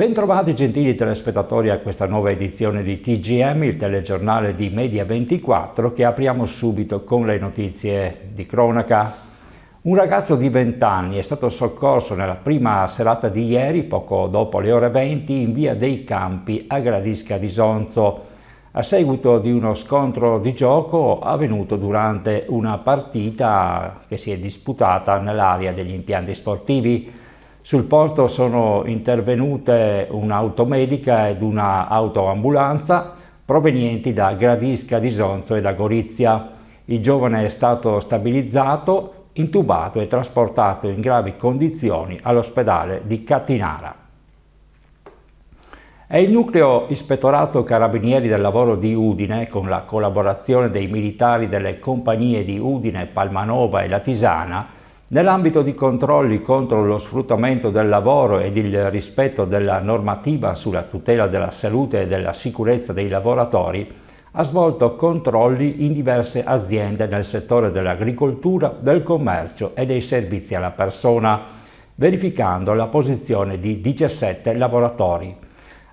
Bentrovati gentili telespettatori a questa nuova edizione di TGM, il telegiornale di Media24 che apriamo subito con le notizie di cronaca. Un ragazzo di 20 anni è stato soccorso nella prima serata di ieri, poco dopo le ore 20, in via dei Campi a Gradisca di Sonzo, a seguito di uno scontro di gioco avvenuto durante una partita che si è disputata nell'area degli impianti sportivi. Sul posto sono intervenute un'automedica medica ed un'autoambulanza provenienti da Gradisca di Sonzo e da Gorizia. Il giovane è stato stabilizzato, intubato e trasportato in gravi condizioni all'ospedale di Cattinara. È il nucleo ispettorato carabinieri del lavoro di Udine, con la collaborazione dei militari delle compagnie di Udine, Palmanova e La Tisana, Nell'ambito di controlli contro lo sfruttamento del lavoro ed il rispetto della normativa sulla tutela della salute e della sicurezza dei lavoratori, ha svolto controlli in diverse aziende nel settore dell'agricoltura, del commercio e dei servizi alla persona, verificando la posizione di 17 lavoratori.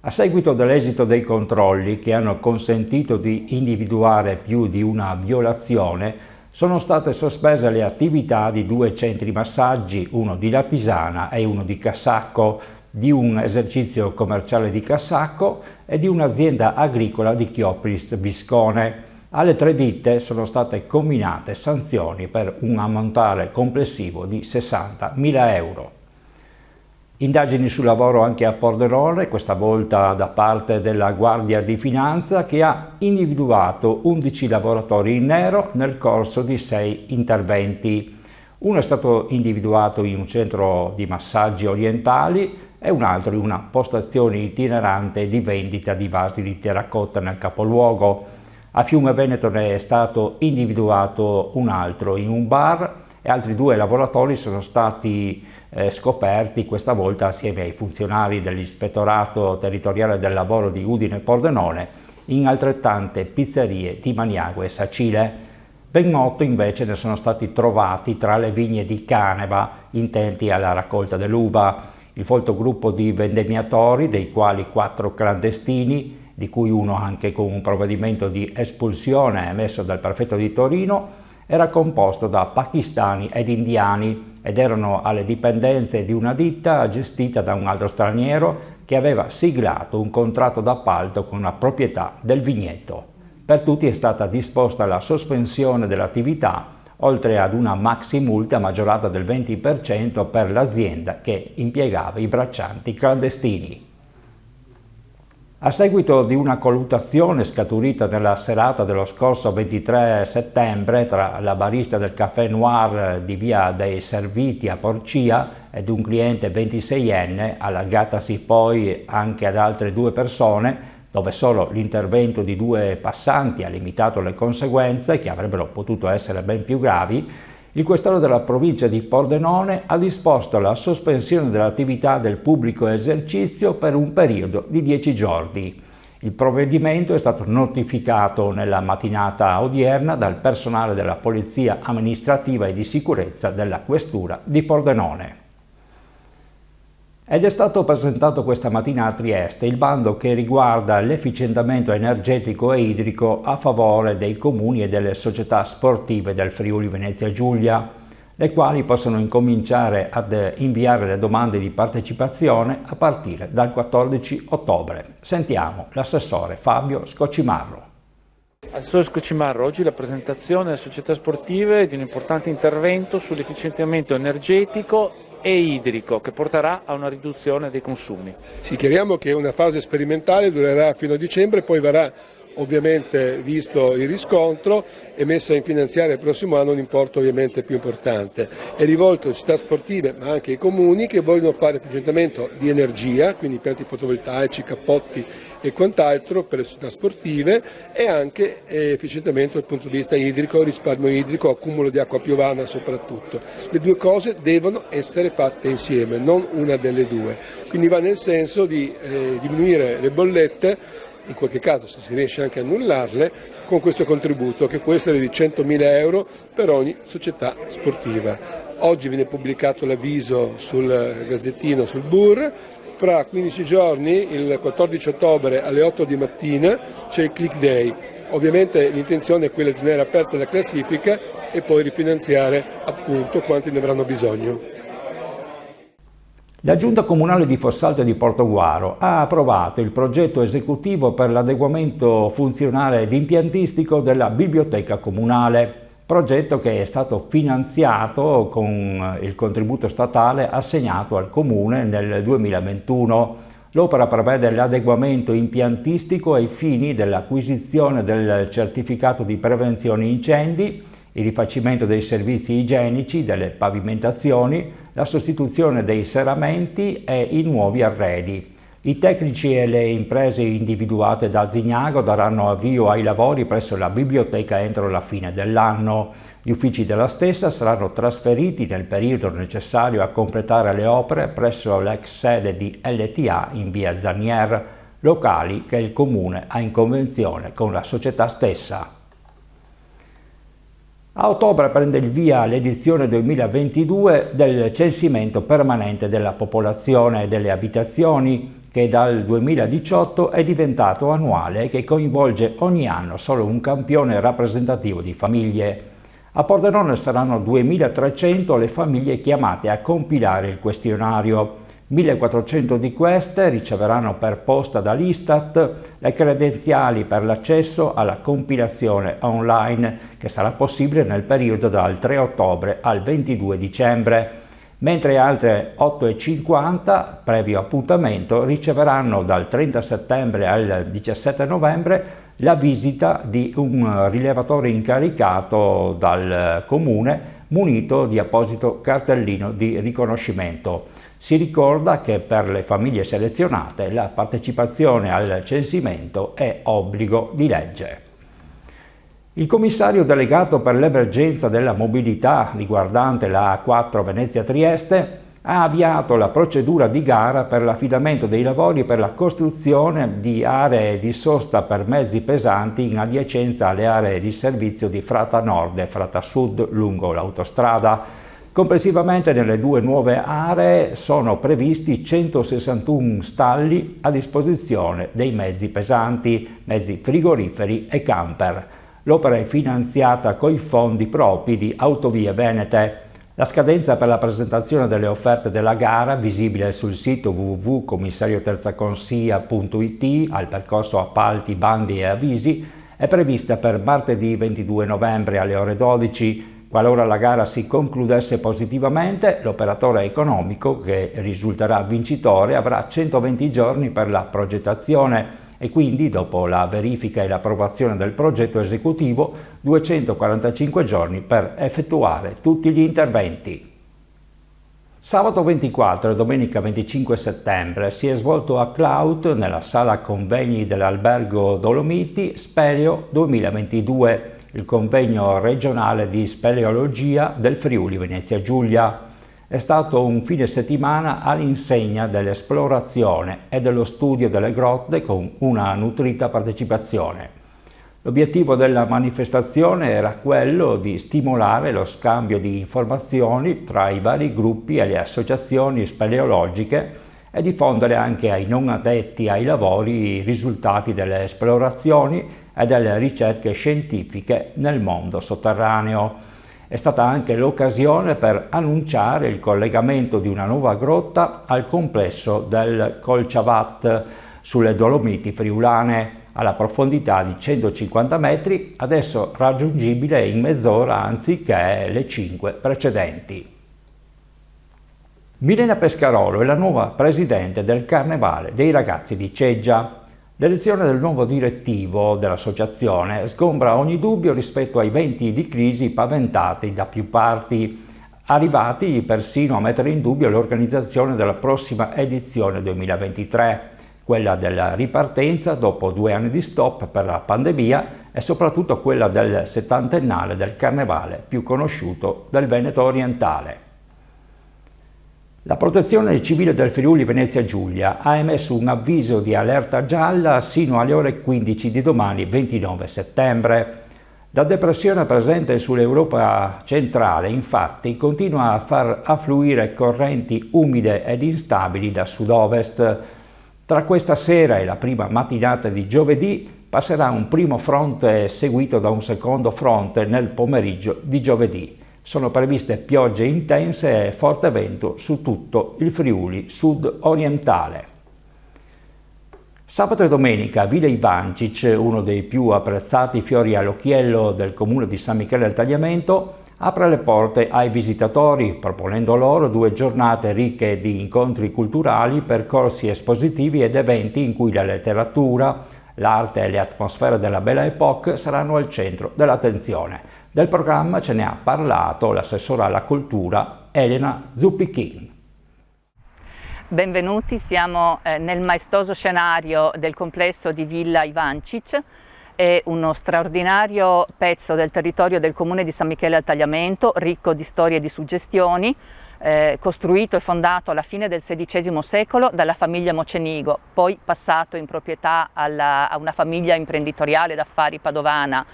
A seguito dell'esito dei controlli, che hanno consentito di individuare più di una violazione, sono state sospese le attività di due centri massaggi, uno di La Pisana e uno di Cassacco, di un esercizio commerciale di Cassacco e di un'azienda agricola di Chiopris Viscone. Alle tre ditte sono state combinate sanzioni per un ammontare complessivo di 60.000 euro. Indagini sul lavoro anche a Pordenone, questa volta da parte della Guardia di Finanza che ha individuato 11 lavoratori in nero nel corso di 6 interventi. Uno è stato individuato in un centro di massaggi orientali e un altro in una postazione itinerante di vendita di vasi di terracotta nel capoluogo. A Fiume Veneto ne è stato individuato un altro in un bar e altri due lavoratori sono stati eh, scoperti questa volta assieme ai funzionari dell'ispettorato territoriale del lavoro di Udine e Pordenone in altrettante pizzerie di Maniago e Sacile. Ben otto invece ne sono stati trovati tra le vigne di Caneva intenti alla raccolta dell'uva. Il folto gruppo di vendemmiatori, dei quali quattro clandestini, di cui uno anche con un provvedimento di espulsione emesso dal prefetto di Torino, era composto da pakistani ed indiani ed erano alle dipendenze di una ditta gestita da un altro straniero che aveva siglato un contratto d'appalto con la proprietà del vigneto. Per tutti è stata disposta la sospensione dell'attività, oltre ad una maxi multa maggiorata del 20% per l'azienda che impiegava i braccianti clandestini. A seguito di una colluttazione scaturita nella serata dello scorso 23 settembre tra la barista del Caffè Noir di via dei Serviti a Porcia ed un cliente 26enne, allargatasi poi anche ad altre due persone, dove solo l'intervento di due passanti ha limitato le conseguenze, che avrebbero potuto essere ben più gravi, il questore della provincia di Pordenone ha disposto la sospensione dell'attività del pubblico esercizio per un periodo di 10 giorni. Il provvedimento è stato notificato nella mattinata odierna dal personale della Polizia amministrativa e di sicurezza della Questura di Pordenone. Ed è stato presentato questa mattina a Trieste il bando che riguarda l'efficientamento energetico e idrico a favore dei comuni e delle società sportive del Friuli Venezia Giulia, le quali possono incominciare ad inviare le domande di partecipazione a partire dal 14 ottobre. Sentiamo l'assessore Fabio Scocimarro. Assessore Scocimarro, oggi la presentazione alle società sportive di un importante intervento sull'efficientamento energetico e idrico che porterà a una riduzione dei consumi. Sì, chiariamo che è una fase sperimentale, durerà fino a dicembre, poi verrà ovviamente visto il riscontro e messa in finanziaria il prossimo anno un importo ovviamente più importante. È rivolto alle città sportive ma anche ai comuni che vogliono fare efficientamento di energia, quindi piatti fotovoltaici, cappotti e quant'altro per le città sportive e anche eh, efficientamento dal punto di vista idrico, risparmio idrico, accumulo di acqua piovana soprattutto. Le due cose devono essere fatte insieme, non una delle due. Quindi va nel senso di eh, diminuire le bollette in qualche caso se si riesce anche a annullarle, con questo contributo che può essere di 100.000 euro per ogni società sportiva. Oggi viene pubblicato l'avviso sul gazzettino, sul BUR, fra 15 giorni, il 14 ottobre alle 8 di mattina, c'è il click day. Ovviamente l'intenzione è quella di tenere aperta la classifica e poi rifinanziare appunto quanti ne avranno bisogno. La Giunta Comunale di Fossalto di Portoguaro ha approvato il progetto esecutivo per l'adeguamento funzionale ed impiantistico della biblioteca comunale, progetto che è stato finanziato con il contributo statale assegnato al Comune nel 2021. L'opera prevede l'adeguamento impiantistico ai fini dell'acquisizione del certificato di prevenzione incendi, il rifacimento dei servizi igienici, delle pavimentazioni, la sostituzione dei serramenti e i nuovi arredi. I tecnici e le imprese individuate da Zignago daranno avvio ai lavori presso la biblioteca entro la fine dell'anno. Gli uffici della stessa saranno trasferiti nel periodo necessario a completare le opere presso l'ex sede di LTA in via Zanier, locali che il Comune ha in convenzione con la società stessa. A ottobre prende il via l'edizione 2022 del censimento permanente della popolazione e delle abitazioni che dal 2018 è diventato annuale e che coinvolge ogni anno solo un campione rappresentativo di famiglie. A Pordenone saranno 2300 le famiglie chiamate a compilare il questionario. 1400 di queste riceveranno per posta dall'Istat le credenziali per l'accesso alla compilazione online che sarà possibile nel periodo dal 3 ottobre al 22 dicembre, mentre altre 8,50 previo appuntamento riceveranno dal 30 settembre al 17 novembre la visita di un rilevatore incaricato dal comune munito di apposito cartellino di riconoscimento. Si ricorda che per le famiglie selezionate la partecipazione al censimento è obbligo di legge. Il commissario delegato per l'emergenza della mobilità riguardante la A4 Venezia-Trieste ha avviato la procedura di gara per l'affidamento dei lavori per la costruzione di aree di sosta per mezzi pesanti in adiacenza alle aree di servizio di Frata Nord e Frata Sud lungo l'autostrada Complessivamente nelle due nuove aree sono previsti 161 stalli a disposizione dei mezzi pesanti, mezzi frigoriferi e camper. L'opera è finanziata con i fondi propri di Autovie Venete. La scadenza per la presentazione delle offerte della gara, visibile sul sito www.commissarioterzaconsia.it al percorso appalti, bandi e avvisi, è prevista per martedì 22 novembre alle ore 12 Qualora la gara si concludesse positivamente, l'operatore economico che risulterà vincitore avrà 120 giorni per la progettazione e quindi dopo la verifica e l'approvazione del progetto esecutivo 245 giorni per effettuare tutti gli interventi. Sabato 24 e domenica 25 settembre si è svolto a Cloud, nella sala convegni dell'albergo Dolomiti, Sperio 2022 il convegno regionale di speleologia del Friuli Venezia Giulia. È stato un fine settimana all'insegna dell'esplorazione e dello studio delle grotte con una nutrita partecipazione. L'obiettivo della manifestazione era quello di stimolare lo scambio di informazioni tra i vari gruppi e le associazioni speleologiche e diffondere anche ai non addetti ai lavori i risultati delle esplorazioni e delle ricerche scientifiche nel mondo sotterraneo. È stata anche l'occasione per annunciare il collegamento di una nuova grotta al complesso del Colciavat sulle Dolomiti friulane, alla profondità di 150 metri, adesso raggiungibile in mezz'ora anziché le 5 precedenti. Milena Pescarolo è la nuova presidente del Carnevale dei ragazzi di Ceggia. L'elezione del nuovo direttivo dell'associazione sgombra ogni dubbio rispetto ai venti di crisi paventati da più parti, arrivati persino a mettere in dubbio l'organizzazione della prossima edizione 2023, quella della ripartenza dopo due anni di stop per la pandemia e soprattutto quella del settantennale del carnevale più conosciuto del Veneto orientale. La protezione civile del Friuli Venezia Giulia ha emesso un avviso di allerta gialla sino alle ore 15 di domani 29 settembre. La depressione presente sull'Europa centrale infatti continua a far affluire correnti umide ed instabili da sud-ovest. Tra questa sera e la prima mattinata di giovedì passerà un primo fronte seguito da un secondo fronte nel pomeriggio di giovedì. Sono previste piogge intense e forte vento su tutto il Friuli sud-orientale. Sabato e domenica Vile Ivancic, uno dei più apprezzati fiori all'occhiello del comune di San Michele al Tagliamento, apre le porte ai visitatori proponendo loro due giornate ricche di incontri culturali, percorsi espositivi ed eventi in cui la letteratura, l'arte e le atmosfere della Belle Époque saranno al centro dell'attenzione. Del programma ce ne ha parlato l'assessora alla cultura Elena Zuppichin. Benvenuti, siamo eh, nel maestoso scenario del complesso di Villa Ivancic, è uno straordinario pezzo del territorio del comune di San Michele al Tagliamento, ricco di storie e di suggestioni, eh, costruito e fondato alla fine del XVI secolo dalla famiglia Mocenigo, poi passato in proprietà alla, a una famiglia imprenditoriale d'affari padovana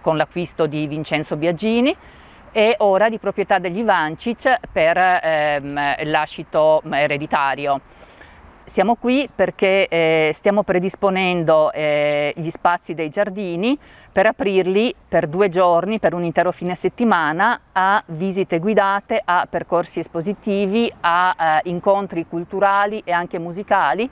con l'acquisto di Vincenzo Biagini e ora di proprietà degli Ivancic per ehm, lascito ereditario. Siamo qui perché eh, stiamo predisponendo eh, gli spazi dei giardini per aprirli per due giorni, per un intero fine settimana, a visite guidate, a percorsi espositivi, a, a eh, incontri culturali e anche musicali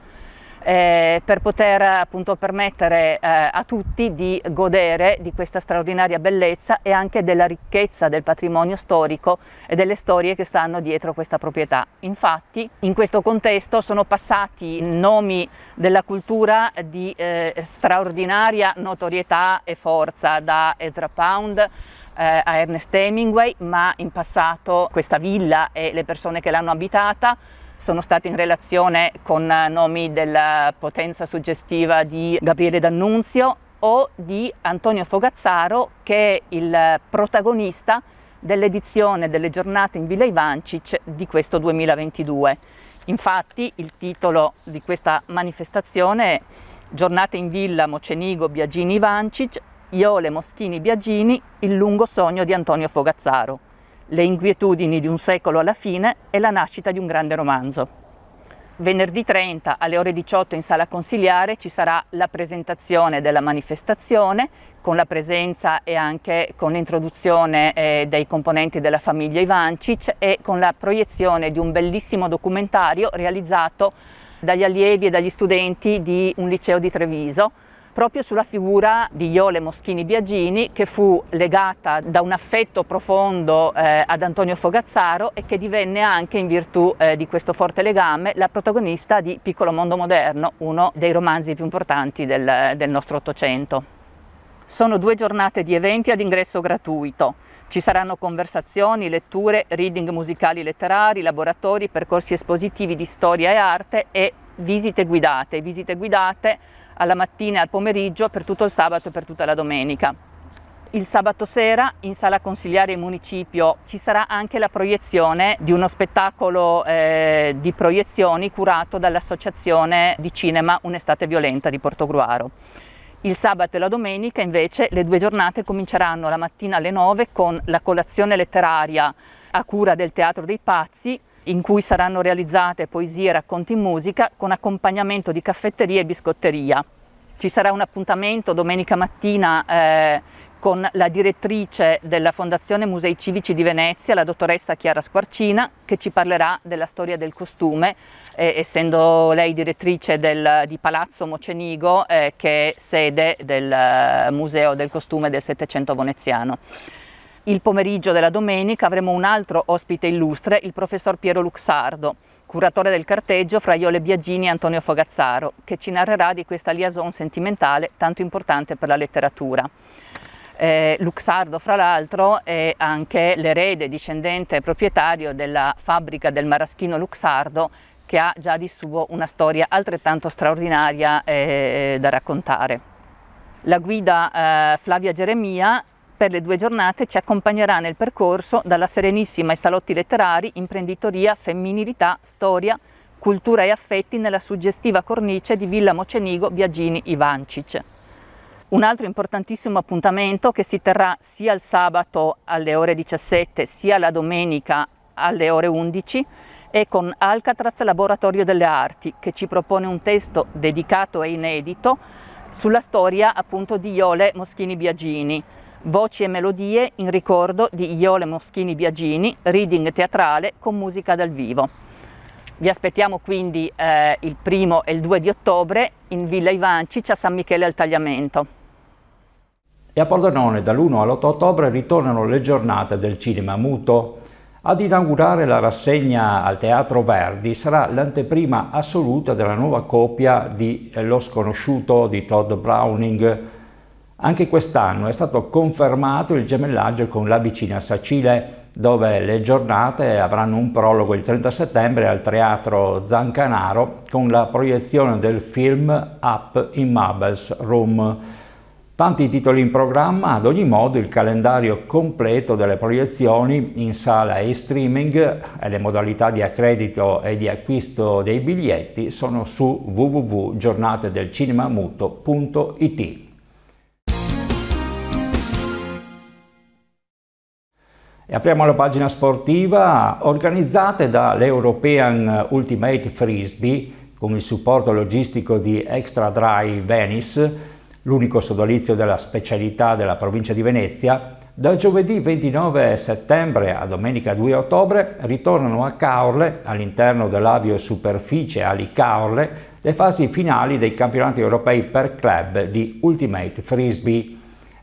eh, per poter appunto permettere eh, a tutti di godere di questa straordinaria bellezza e anche della ricchezza del patrimonio storico e delle storie che stanno dietro questa proprietà. Infatti in questo contesto sono passati nomi della cultura di eh, straordinaria notorietà e forza da Ezra Pound eh, a Ernest Hemingway, ma in passato questa villa e le persone che l'hanno abitata sono stati in relazione con eh, nomi della eh, potenza suggestiva di Gabriele D'Annunzio o di Antonio Fogazzaro che è il eh, protagonista dell'edizione delle giornate in Villa Ivancic di questo 2022. Infatti il titolo di questa manifestazione è Giornate in Villa Mocenigo Biagini Ivancic, Iole Moschini Biagini, il lungo sogno di Antonio Fogazzaro le inquietudini di un secolo alla fine e la nascita di un grande romanzo. Venerdì 30 alle ore 18 in sala consiliare ci sarà la presentazione della manifestazione con la presenza e anche con l'introduzione eh, dei componenti della famiglia Ivancic e con la proiezione di un bellissimo documentario realizzato dagli allievi e dagli studenti di un liceo di Treviso proprio sulla figura di Iole Moschini Biagini che fu legata da un affetto profondo eh, ad Antonio Fogazzaro e che divenne anche in virtù eh, di questo forte legame la protagonista di Piccolo Mondo Moderno, uno dei romanzi più importanti del, del nostro Ottocento. Sono due giornate di eventi ad ingresso gratuito. Ci saranno conversazioni, letture, reading musicali letterari, laboratori, percorsi espositivi di storia e arte e visite guidate. Visite guidate alla mattina e al pomeriggio per tutto il sabato e per tutta la domenica. Il sabato sera in sala consigliare in municipio ci sarà anche la proiezione di uno spettacolo eh, di proiezioni curato dall'associazione di cinema Un'estate violenta di Portogruaro. Il sabato e la domenica invece le due giornate cominceranno la mattina alle 9 con la colazione letteraria a cura del Teatro dei Pazzi in cui saranno realizzate poesie, racconti in musica con accompagnamento di caffetteria e biscotteria. Ci sarà un appuntamento domenica mattina eh, con la direttrice della Fondazione Musei Civici di Venezia, la dottoressa Chiara Squarcina, che ci parlerà della storia del costume, eh, essendo lei direttrice del, di Palazzo Mocenigo, eh, che è sede del eh, Museo del Costume del Settecento Veneziano. Il pomeriggio della domenica avremo un altro ospite illustre, il professor Piero Luxardo, curatore del carteggio fra Iole Biagini e Antonio Fogazzaro, che ci narrerà di questa liaison sentimentale tanto importante per la letteratura. Eh, Luxardo, fra l'altro, è anche l'erede, discendente e proprietario della fabbrica del maraschino Luxardo, che ha già di suo una storia altrettanto straordinaria eh, da raccontare. La guida eh, Flavia Geremia per le due giornate ci accompagnerà nel percorso dalla Serenissima ai salotti letterari, imprenditoria, femminilità, storia, cultura e affetti nella suggestiva cornice di Villa Mocenigo Biagini Ivancic. Un altro importantissimo appuntamento che si terrà sia il sabato alle ore 17 sia la domenica alle ore 11 è con Alcatraz Laboratorio delle Arti che ci propone un testo dedicato e inedito sulla storia appunto di Iole Moschini Biagini. Voci e melodie in ricordo di Iole Moschini Biagini, reading teatrale con musica dal vivo. Vi aspettiamo quindi eh, il primo e il 2 di ottobre in Villa Ivancic a San Michele al Tagliamento. E a Pordenone dall'1 all'8 ottobre ritornano le giornate del cinema muto. Ad inaugurare la rassegna al Teatro Verdi sarà l'anteprima assoluta della nuova copia di eh, Lo sconosciuto di Todd Browning, anche quest'anno è stato confermato il gemellaggio con la vicina Sacile, dove le giornate avranno un prologo il 30 settembre al Teatro Zancanaro con la proiezione del film Up in Mabel's Room. Tanti titoli in programma, ad ogni modo il calendario completo delle proiezioni in sala e streaming e le modalità di accredito e di acquisto dei biglietti sono su www.giornatedelcinemamuto.it. E apriamo la pagina sportiva organizzate dall'European Ultimate Frisbee con il supporto logistico di Extra Dry Venice, l'unico sodalizio della specialità della provincia di Venezia, dal giovedì 29 settembre a domenica 2 ottobre ritornano a Caorle, all'interno dell'avio superficie Ali Caorle, le fasi finali dei campionati europei per club di Ultimate Frisbee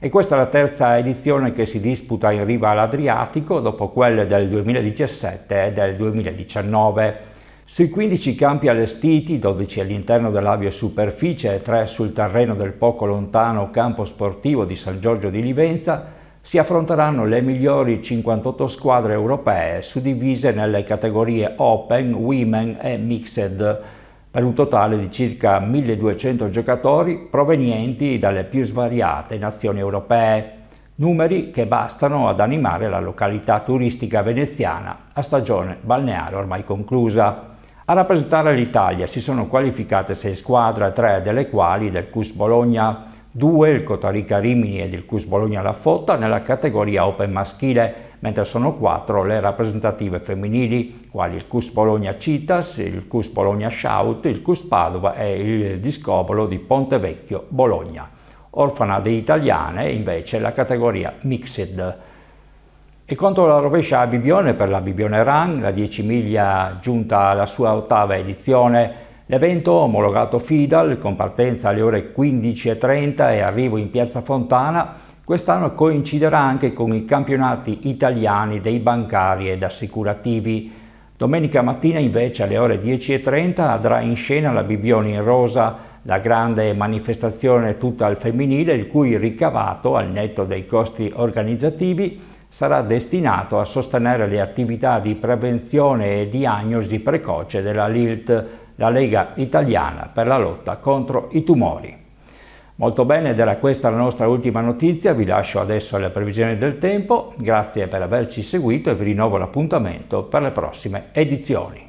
e questa è la terza edizione che si disputa in riva all'Adriatico dopo quelle del 2017 e del 2019. Sui 15 campi allestiti, 12 all'interno dell'aviosuperficie e 3 sul terreno del poco lontano campo sportivo di San Giorgio di Livenza, si affronteranno le migliori 58 squadre europee suddivise nelle categorie Open, Women e Mixed, per un totale di circa 1200 giocatori provenienti dalle più svariate nazioni europee, numeri che bastano ad animare la località turistica veneziana a stagione balneare ormai conclusa. A rappresentare l'Italia si sono qualificate sei squadre, tre delle quali del CUS Bologna, due il Cotarica Rimini ed il CUS Bologna La Fotta nella categoria Open maschile, mentre sono quattro le rappresentative femminili, quali il Cus Bologna Citas, il Cus Bologna Shout, il Cus Padova e il Discopolo di Ponte Vecchio Bologna. Orfana di italiane invece la categoria Mixed. E contro la rovescia a Bibione per la Bibione Run, la 10 miglia giunta alla sua ottava edizione, l'evento omologato FIDAL con partenza alle ore 15.30 e arrivo in Piazza Fontana Quest'anno coinciderà anche con i campionati italiani dei bancari ed assicurativi. Domenica mattina invece alle ore 10.30 andrà in scena la Bibioni in Rosa, la grande manifestazione tutta al femminile, il cui ricavato, al netto dei costi organizzativi, sarà destinato a sostenere le attività di prevenzione e diagnosi precoce della LILT, la Lega Italiana per la lotta contro i tumori. Molto bene ed era questa la nostra ultima notizia, vi lascio adesso alle previsioni del tempo, grazie per averci seguito e vi rinnovo l'appuntamento per le prossime edizioni.